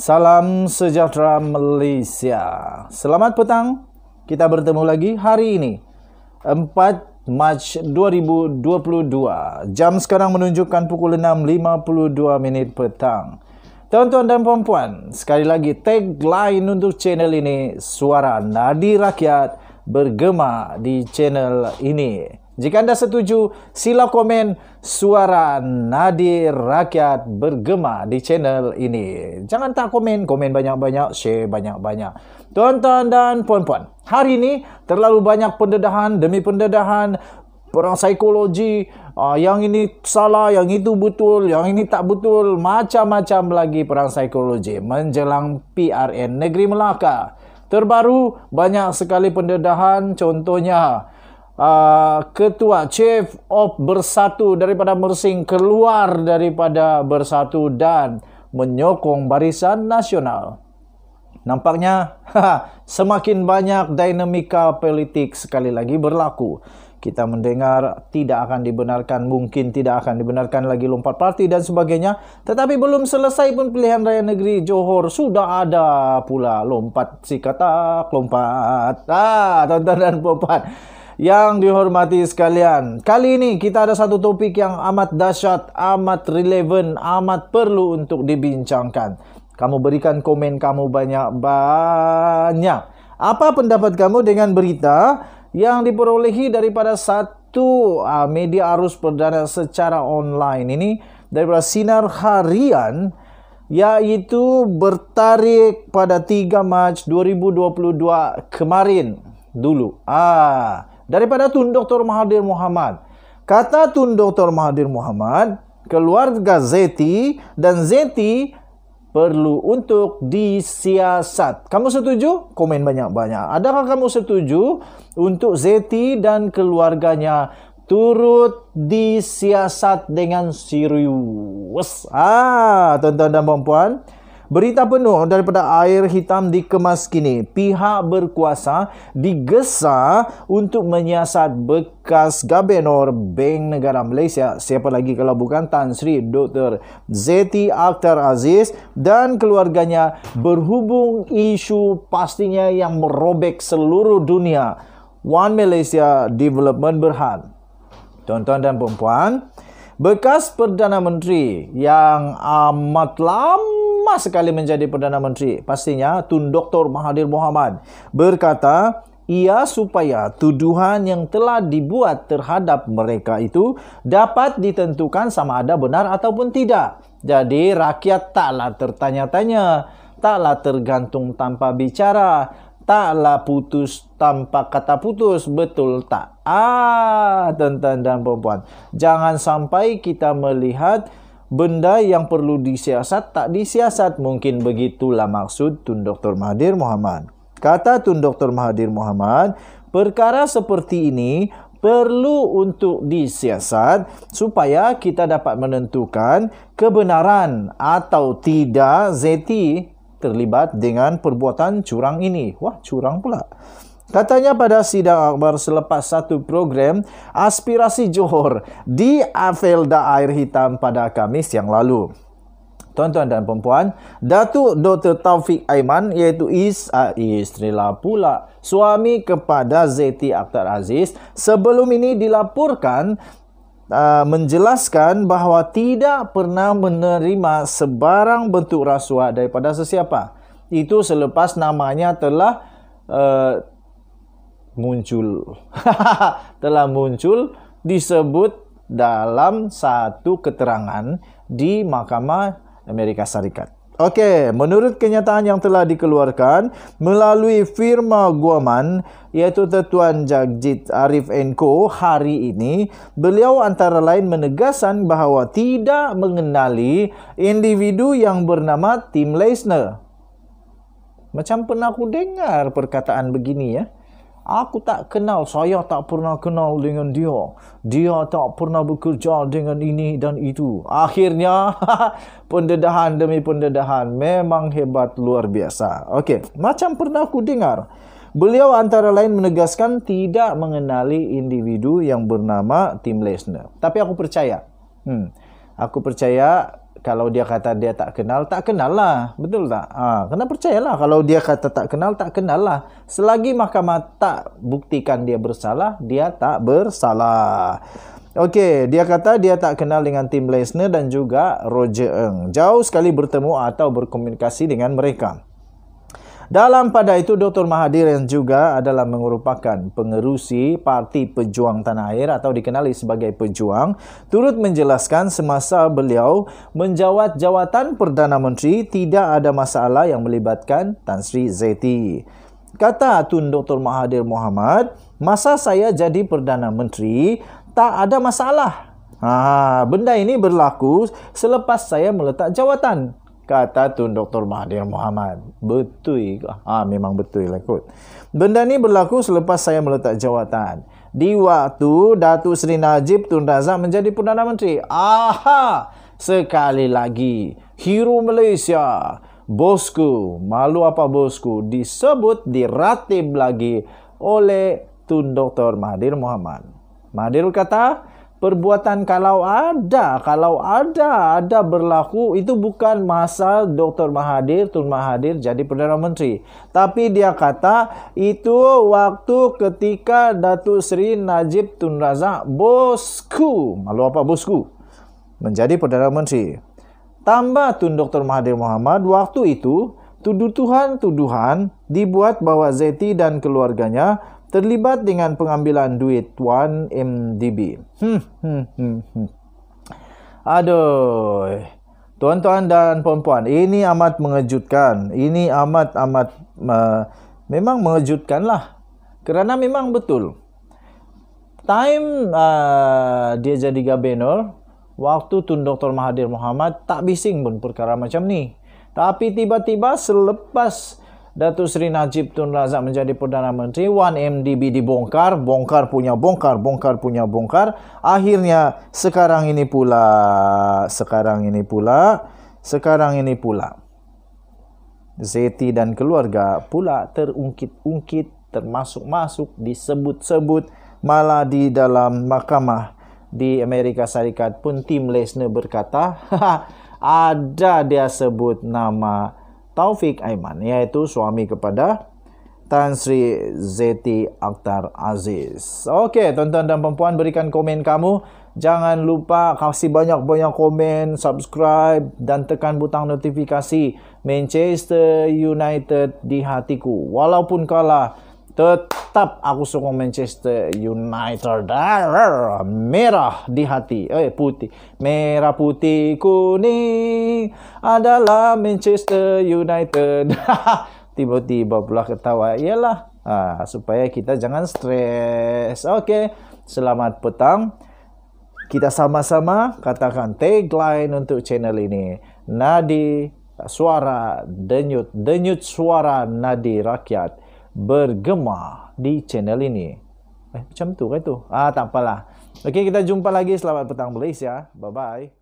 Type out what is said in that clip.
Salam sejahtera Malaysia. Selamat petang. Kita bertemu lagi hari ini 4 Mac 2022. Jam sekarang menunjukkan pukul 6.52 minit petang. Tuan-tuan dan puan-puan, sekali lagi tagline untuk channel ini Suara Nadi Rakyat bergema di channel ini. Jika anda setuju, sila komen suara nadir rakyat bergema di channel ini. Jangan tak komen, komen banyak-banyak, share banyak-banyak. Tuan-tuan dan puan-puan, hari ini terlalu banyak pendedahan demi pendedahan perang psikologi uh, yang ini salah, yang itu betul, yang ini tak betul, macam-macam lagi perang psikologi menjelang PRN Negeri Melaka. Terbaru banyak sekali pendedahan contohnya uh, ketua chief of bersatu daripada Mersing keluar daripada bersatu dan menyokong barisan nasional. Nampaknya semakin banyak dinamika politik sekali lagi berlaku. Kita mendengar tidak akan dibenarkan, mungkin tidak akan dibenarkan lagi lompat parti dan sebagainya. Tetapi belum selesai pun pilihan raya negeri Johor sudah ada pula lompat si kata lompat. Ah, tonton dan puan yang dihormati sekalian. Kali ini kita ada satu topik yang amat dahsyat, amat relevan, amat perlu untuk dibincangkan. Kamu berikan komen kamu banyak-banyak. Apa pendapat kamu dengan berita yang diperolehi daripada satu ah, media arus perdana secara online ini daripada Sinar Harian yaitu bertarik pada 3 Mac 2022 kemarin dulu. Ah, daripada Tun Dr. Mahathir Muhammad. Kata Tun Dr. Mahathir Muhammad, keluarga Zeti dan Zeti perlu untuk disiasat. Kamu setuju? Komen banyak-banyak. Adakah kamu setuju untuk Zeti dan keluarganya turut disiasat dengan serius? Ah, tuan-tuan dan puan-puan, Berita penuh daripada air hitam dikemas kini, pihak berkuasa digesa untuk menyiasat bekas Gabenor Bank Negara Malaysia, siapa lagi kalau bukan Tan Sri Dr. Zeti Akhtar Aziz dan keluarganya berhubung isu pastinya yang merobek seluruh dunia. One Malaysia Development Berhad. Tuan-tuan dan puan bekas Perdana Menteri yang amat lama lemah sekali menjadi Perdana Menteri. Pastinya Tun Dr. Mahathir Mohamad berkata, ia supaya tuduhan yang telah dibuat terhadap mereka itu dapat ditentukan sama ada benar ataupun tidak. Jadi rakyat taklah tertanya-tanya, taklah tergantung tanpa bicara, taklah putus tanpa kata putus, betul tak? Ah, tuan-tuan dan puan jangan sampai kita melihat benda yang perlu disiasat tak disiasat mungkin begitulah maksud Tun Dr. Mahathir Mohamad. Kata Tun Dr. Mahathir Mohamad, perkara seperti ini perlu untuk disiasat supaya kita dapat menentukan kebenaran atau tidak Zeti terlibat dengan perbuatan curang ini. Wah, curang pula. Katanya pada sidang akbar selepas satu program aspirasi Johor di Avelda Air Hitam pada Kamis yang lalu. Tuan-tuan dan puan Datuk Dr. Taufik Aiman iaitu is, uh, ah, isteri lah pula suami kepada Zeti Akhtar Aziz sebelum ini dilaporkan uh, menjelaskan bahawa tidak pernah menerima sebarang bentuk rasuah daripada sesiapa. Itu selepas namanya telah uh, muncul. telah muncul disebut dalam satu keterangan di Mahkamah Amerika Serikat. Okey, menurut kenyataan yang telah dikeluarkan melalui firma Guaman iaitu Tetuan Jagjit Arif Enko hari ini, beliau antara lain menegaskan bahawa tidak mengenali individu yang bernama Tim Leisner. Macam pernah aku dengar perkataan begini ya. Aku tak kenal, saya tak pernah kenal dengan dia. Dia tak pernah bekerja dengan ini dan itu. Akhirnya, pendedahan demi pendedahan. Memang hebat luar biasa. Okey, macam pernah aku dengar. Beliau antara lain menegaskan tidak mengenali individu yang bernama Tim Lesner. Tapi aku percaya. Hmm. Aku percaya kalau dia kata dia tak kenal, tak kenal lah. Betul tak? Ha, kena percayalah. Kalau dia kata tak kenal, tak kenal lah. Selagi mahkamah tak buktikan dia bersalah, dia tak bersalah. Okey, dia kata dia tak kenal dengan Tim Lesner dan juga Roger Ng. Jauh sekali bertemu atau berkomunikasi dengan mereka. Dalam pada itu Dr. Mahathir yang juga adalah merupakan pengerusi Parti Pejuang Tanah Air atau dikenali sebagai Pejuang turut menjelaskan semasa beliau menjawat jawatan Perdana Menteri tidak ada masalah yang melibatkan Tan Sri Zeti. Kata Tun Dr. Mahathir Mohamad, masa saya jadi Perdana Menteri tak ada masalah. Ha, benda ini berlaku selepas saya meletak jawatan kata Tun Dr. Mahathir Mohamad. Betul ha, memang betul lah kot. Benda ni berlaku selepas saya meletak jawatan. Di waktu Datuk Seri Najib Tun Razak menjadi Perdana Menteri. Aha! Sekali lagi, hero Malaysia, bosku, malu apa bosku, disebut diratib lagi oleh Tun Dr. Mahathir Mohamad. Mahathir kata, perbuatan kalau ada kalau ada ada berlaku itu bukan masa Dr Mahathir Tun Mahathir jadi perdana menteri tapi dia kata itu waktu ketika Datuk Seri Najib Tun Razak bosku malu apa bosku menjadi perdana menteri tambah Tun Dr Mahathir Muhammad waktu itu tuduhan-tuduhan dibuat bahwa Zeti dan keluarganya terlibat dengan pengambilan duit 1MDB. Hmm, hmm, hmm, Aduh. Tuan-tuan dan puan-puan, ini amat mengejutkan. Ini amat-amat uh, memang mengejutkanlah. Kerana memang betul. Time uh, dia jadi gubernur, waktu Tun Dr. Mahathir Mohamad tak bising pun perkara macam ni. Tapi tiba-tiba selepas Datuk Seri Najib Tun Razak menjadi Perdana Menteri, 1MDB dibongkar, bongkar punya bongkar, bongkar punya bongkar. Akhirnya sekarang ini pula, sekarang ini pula, sekarang ini pula. Zeti dan keluarga pula terungkit-ungkit, termasuk-masuk, disebut-sebut malah di dalam mahkamah di Amerika Syarikat pun Tim Lesner berkata, ada dia sebut nama Zeti. Taufik Aiman yaitu suami kepada Tan Sri Zeti Akhtar Aziz. Okey, tuan-tuan dan puan-puan berikan komen kamu. Jangan lupa kasih banyak-banyak komen, subscribe dan tekan butang notifikasi Manchester United di hatiku. Walaupun kalah, tetap aku sokong Manchester United ah, merah di hati eh putih merah putih kuning adalah Manchester United tiba-tiba pula ketawa iyalah ha, supaya kita jangan stres okey selamat petang kita sama-sama katakan tagline untuk channel ini nadi suara denyut denyut suara nadi rakyat bergema di channel ini. Eh, macam tu kan tu? Ah, tak apalah. Okey, kita jumpa lagi. Selamat petang Malaysia. Bye-bye.